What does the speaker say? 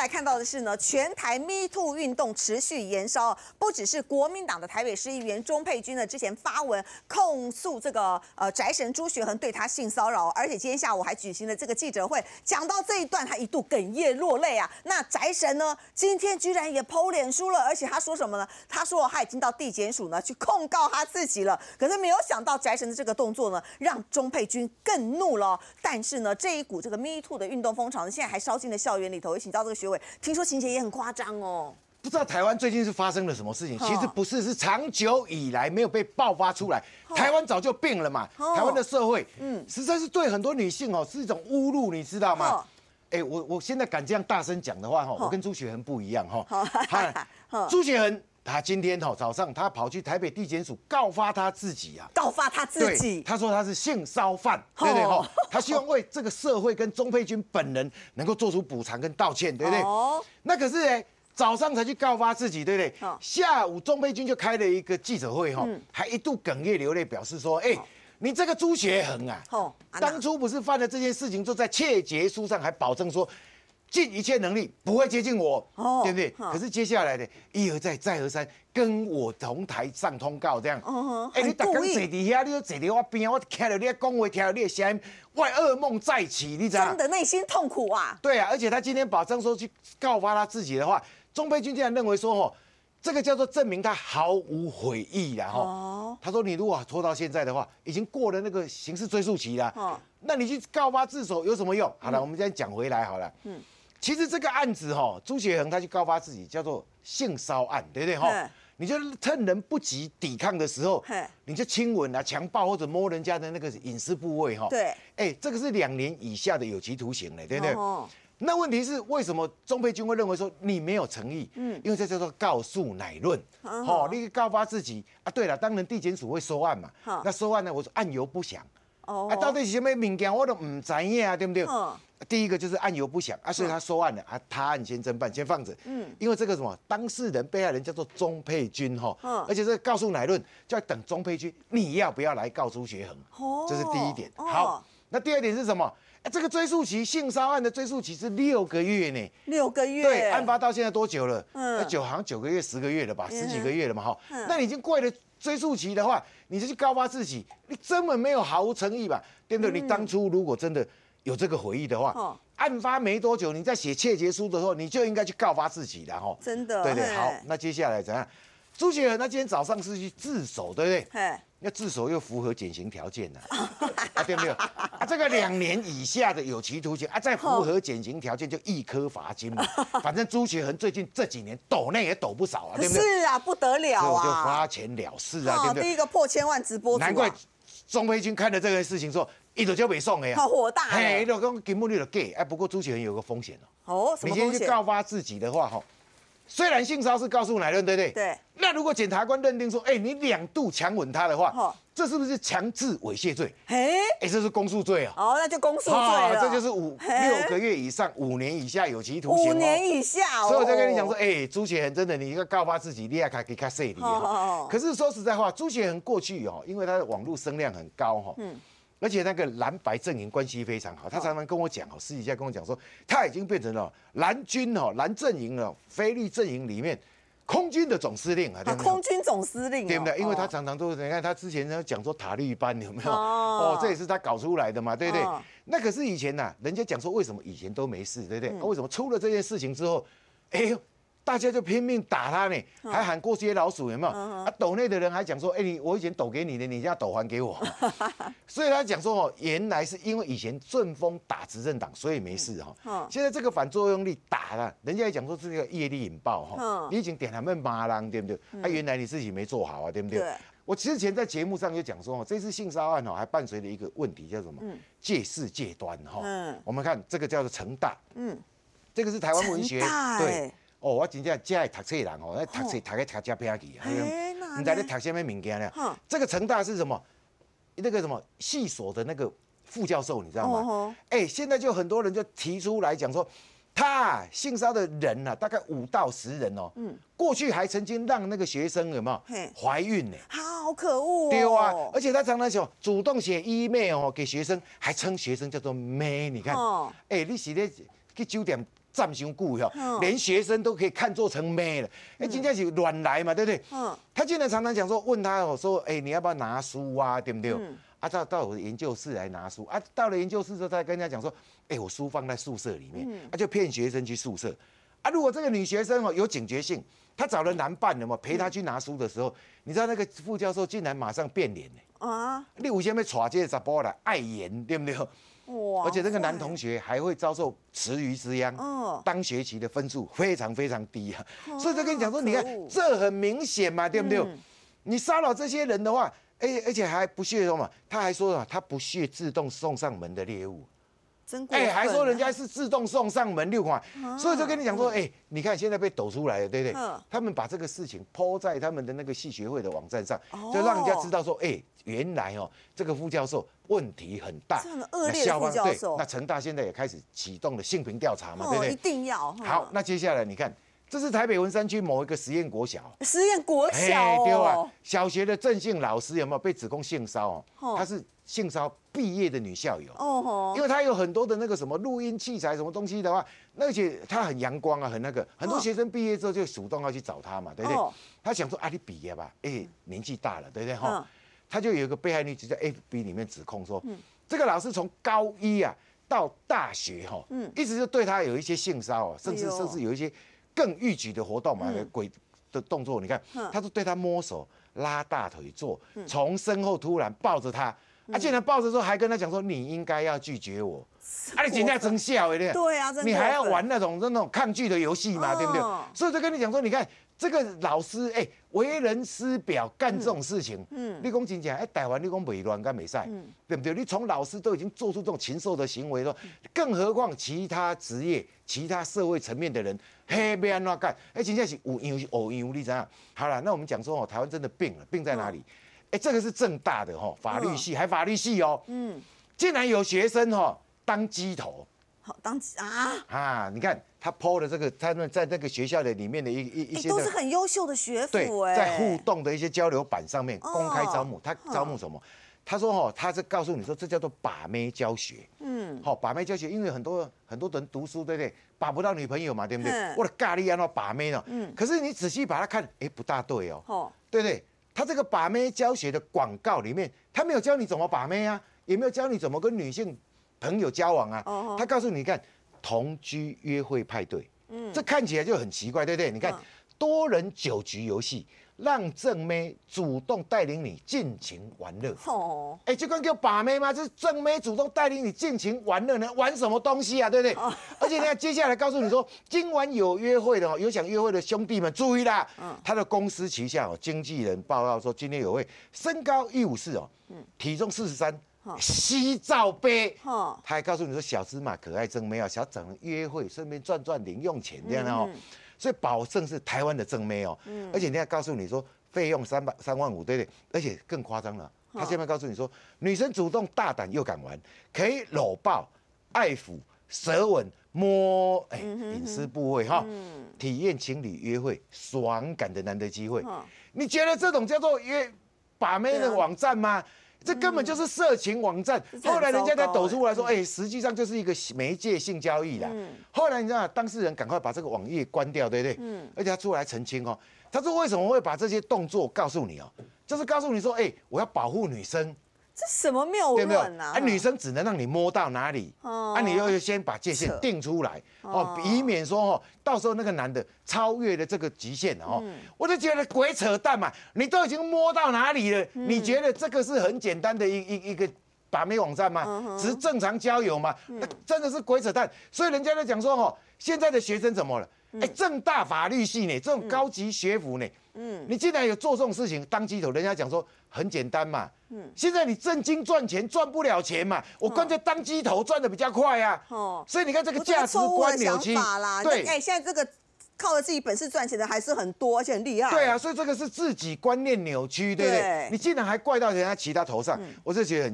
来看到的是呢，全台 Me Too 运动持续延烧，不只是国民党的台北市议员钟佩君呢，之前发文控诉这个呃宅神朱学恒对他性骚扰，而且今天下午还举行了这个记者会，讲到这一段，他一度哽咽落泪啊。那宅神呢，今天居然也抛脸书了，而且他说什么呢？他说他已经到地检署呢去控告他自己了。可是没有想到宅神的这个动作呢，让钟佩君更怒了。但是呢，这一股这个 Me Too 的运动风潮呢，现在还烧进了校园里头，也请到这个学。听说情节也很夸张哦，不知道台湾最近是发生了什么事情？其实不是，是长久以来没有被爆发出来。台湾早就病了嘛，台湾的社会，嗯，实在是对很多女性哦是一种侮辱，你知道吗？哎，我我现在敢这样大声讲的话哈，我跟朱雪恒不一样哈。朱雪恒。他今天哈早上，他跑去台北地检署告发他自己啊，告发他自己。他说他是性骚扰犯，对不对？哈，他希望为这个社会跟钟佩君本人能够做出补偿跟道歉，对不对？哦。那可是哎，早上才去告发自己，对不对？哦。下午钟佩君就开了一个记者会，哈，还一度哽咽流泪，表示说：“哎，你这个朱学恒啊，哦，当初不是犯了这件事情，就在窃结书上还保证说。”尽一切能力不会接近我，哦、对不对？可是接下来的，一而再，再而三，跟我同台上通告这样，哎，你坐我这底下，你坐在我边，我看到你讲话，听到你的声音，我噩梦再起，你知道伤的内心痛苦啊！对啊，而且他今天保证说去告发他自己的话，钟佩君竟然认为说哦，这个叫做证明他毫无悔意，然后他说你如果拖到现在的话，已经过了那个刑事追诉期了，哦那你去告发自首有什么用？好了，我们再讲回来好了，嗯。其实这个案子哈，朱学恒他去告发自己叫做性骚案，对不对哈？你就趁人不及抵抗的时候，你就亲吻啊、强暴或者摸人家的那个隐私部位哈。对，哎，这个是两年以下的有期徒刑嘞，对不对？那问题是为什么钟佩君会认为说你没有诚意？嗯，因为这叫做告诉乃论，好，你告发自己啊。对了，当然地检署会收案嘛。好，那收案呢？我说案由不详。哦，到底是什么物件，我都唔知影啊，对不对？第一个就是案由不详啊，所以他说案了，啊，他案先侦办先放着，嗯，因为这个什么当事人被害人叫做钟佩君哈，而且是告诉乃论，就要等钟佩君你要不要来告朱学恒？哦，这是第一点，好。那第二点是什么？这个追诉期，性骚扰案的追诉期是六个月呢。六个月。对，案发到现在多久了？嗯，那九好像九个月、十个月了吧？十几个月了嘛，哈。那你已经过了追诉期的话，你就去告发自己，你根本没有毫无诚意吧？对不对？你当初如果真的有这个回忆的话，案发没多久，你在写窃结书的时候，你就应该去告发自己的哈。真的。对对，好，那接下来怎样？朱杰，那今天早上是去自首，对不对？对。那自首又符合减刑条件呢，啊对不对？啊，这个两年以下的有期徒刑啊，再符合减刑条件就一颗罚金。嘛。反正朱学恒最近这几年抖那也抖不少啊，对不对？是啊，不得了啊！就花钱了事啊，对不对？第一个破千万直播，难怪钟佩君看了这个事情说，一抖就被送哎呀，好火大！哎，一抖刚给莫逆 gay 哎，不过朱学恒有个风险哦，哦，什么去告发自己的话哈，虽然性骚是告诉男人，对不对？对。那如果检察官认定说，哎，你两度强吻他的话，这是不是强制猥亵罪？哎，哎，这是公诉罪啊！哦，那就公诉罪了，这就是五六个月以上五年以下有期徒刑。五年以下。所以我在跟你讲说，哎，朱雪恒真的，你一个告发自己，你亚可以看势哦。可是说实在话，朱雪恒过去哦，因为他的网络声量很高哈，嗯，而且那个蓝白阵营关系非常好，他常常跟我讲，哦，私底下跟我讲说，他已经变成了蓝军哦，蓝阵营了，非律阵营里面。空军的总司令啊，对不对？空军总司令，对不对？因为他常常都，是，你看他之前讲说塔利班有没有？哦，这也是他搞出来的嘛，对不对？那可是以前呐，人家讲说为什么以前都没事，对不对？为什么出了这件事情之后，哎。呦，大家就拼命打他呢，还喊过街些老鼠有没有？啊，抖内的人还讲说，哎，你我以前抖给你的，你要抖还给我。所以他讲说哦，原来是因为以前顺风打执政党，所以没事哈。现在这个反作用力打了，人家也讲说这个业力引爆哈，你已经点他们麻狼，对不对？他原来你自己没做好啊，对不对？我之前在节目上就讲说哦，这次性骚扰哦，还伴随着一个问题叫什么？借势借端哈。我们看这个叫做成大，嗯，这个是台湾文学对。哦，我真正只爱读册人哦，那读册读个读只屁啊，你知在读什么物件咧？这个陈大是什么？那个什么系所的那个副教授，你知道吗？哎，现在就很多人就提出来讲说，他啊、性骚的人呢，大概五到十人哦。嗯，过去还曾经让那个学生有没有怀孕呢？好可恶哦！对啊，而且他常常就主动写 email 哦给学生，还称学生叫做妹，你看，哎，你写的去酒店？藏行故哟，连学生都可以看作成妹了。哎，今天起乱来嘛，对不对？嗯，他竟然常常讲说，问他哦，说，哎，你要不要拿书啊？对不对？啊，到到我的研究室来拿书啊。到了研究室之后，再跟人家讲说，哎，我书放在宿舍里面。嗯，他就骗学生去宿舍。啊，如果这个女学生哦有警觉性，她找了男伴了嘛，陪她去拿书的时候，你知道那个副教授竟然马上变脸呢。啊，你有先要揣这杂包来碍眼，对不对？而且那个男同学还会遭受池鱼之殃，当学期的分数非常非常低啊。所以跟你讲说，你看这很明显嘛，对不对？你骚扰这些人的话，哎，而且还不屑什嘛，他还说啊，他不屑自动送上门的猎物。哎，还说人家是自动送上门六百所以就跟你讲说，哎，你看现在被抖出来了，对不对？他们把这个事情抛在他们的那个系学会的网站上，就让人家知道说，哎，原来哦，这个副教授问题很大，那校方对，那成大现在也开始启动了性平调查嘛，对不对？一定要好，那接下来你看。这是台北文山区某一个实验国小，实验国小丢啊！小学的正性老师有没有被指控性骚扰？她是性骚毕业的女校友哦，因为她有很多的那个什么录音器材、什么东西的话，而且她很阳光啊，很那个，很多学生毕业之后就主动要去找她嘛，对不对？她想说啊，你毕业吧，哎，年纪大了，对不对？哈，她就有一个被害女子在 FB 里面指控说，这个老师从高一啊到大学哈，嗯，一直就对她有一些性骚扰，甚至甚至有一些。更预举的活动嘛，鬼的动作，你看，他都对他摸手、拉大腿、坐，从身后突然抱着他。而竟然抱着说，还跟他讲说，你应该要拒绝我。啊，你今天真笑哎，对啊，你还要玩那种那种抗拒的游戏嘛，对不对？所以就跟你讲说，你看这个老师，哎，为人师表干这种事情，嗯，你讲真仅哎，台湾你讲没乱干没赛，嗯，对不对？你从老师都已经做出这种禽兽的行为说，更何况其他职业、其他社会层面的人，那安那干，哎，真在是无有偶因样，你知道？好了，那我们讲说哦，台湾真的病了，病在哪里？哎，这个是正大的哈，法律系还法律系哦，嗯，竟然有学生哈当鸡头，好当啊啊！你看他 p 的这个，他们在那个学校的里面的一一一些，都是很优秀的学府，对，在互动的一些交流板上面公开招募，他招募什么？他说哦，他是告诉你说，这叫做把妹教学，嗯，好，把妹教学，因为很多很多人读书，对不对？把不到女朋友嘛，对不对？我的咖喱啊，那把妹了，嗯，可是你仔细把它看，哎，不大对哦，对不对？他这个把妹教学的广告里面，他没有教你怎么把妹啊，也没有教你怎么跟女性朋友交往啊。他告诉你看，同居约会派对，嗯，这看起来就很奇怪，对不对？你看，多人酒局游戏。让正妹主动带领你尽情玩乐哦！哎，这跟叫把妹吗？这是正妹主动带领你尽情玩乐呢？玩什么东西啊？对不对？而且呢，接下来告诉你说，今晚有约会的哦，有想约会的兄弟们注意啦！嗯，他的公司旗下哦，经纪人报料说，今天有位身高一五四哦，嗯，体重四十三，西兆杯，好，他还告诉你说，小芝麻可爱正妹哦，想找人约会，顺便赚赚零用钱，这样的哦。所以保证是台湾的正妹哦，而且人家告诉你说费用三百三万五，对不对？而且更夸张了，他下面告诉你说女生主动、大胆又敢玩，可以搂抱、爱抚、舌吻、摸，哎，隐私部位哈，体验情侣约会爽感的难得机会。你觉得这种叫做约把妹的网站吗？这根本就是色情网站，后来人家才抖出来说，哎，实际上就是一个媒介性交易啦。后来你知道当事人赶快把这个网页关掉，对不对？嗯。而且他出来澄清哦，他说为什么会把这些动作告诉你哦？就是告诉你说，哎，我要保护女生。这什么谬论啊！女生只能让你摸到哪里，啊，你又先把界限定出来哦，以免说哦，到时候那个男的超越了这个极限哦，我就觉得鬼扯淡嘛！你都已经摸到哪里了，你觉得这个是很简单的一一一个把妹网站吗？只是正常交友吗？那真的是鬼扯淡！所以人家在讲说哦，现在的学生怎么了？哎，正大法律系呢，这种高级学府呢。嗯，你竟然有做这种事情当鸡头？人家讲说很简单嘛，嗯，现在你正经赚钱赚不了钱嘛，我干脆当鸡头赚的比较快呀。哦，所以你看这个价值观扭曲啦，对，哎，现在这个靠着自己本事赚钱的还是很多，而且很厉害。对啊，所以这个是自己观念扭曲，对不对？你竟然还怪到人家其他头上，我是觉得很。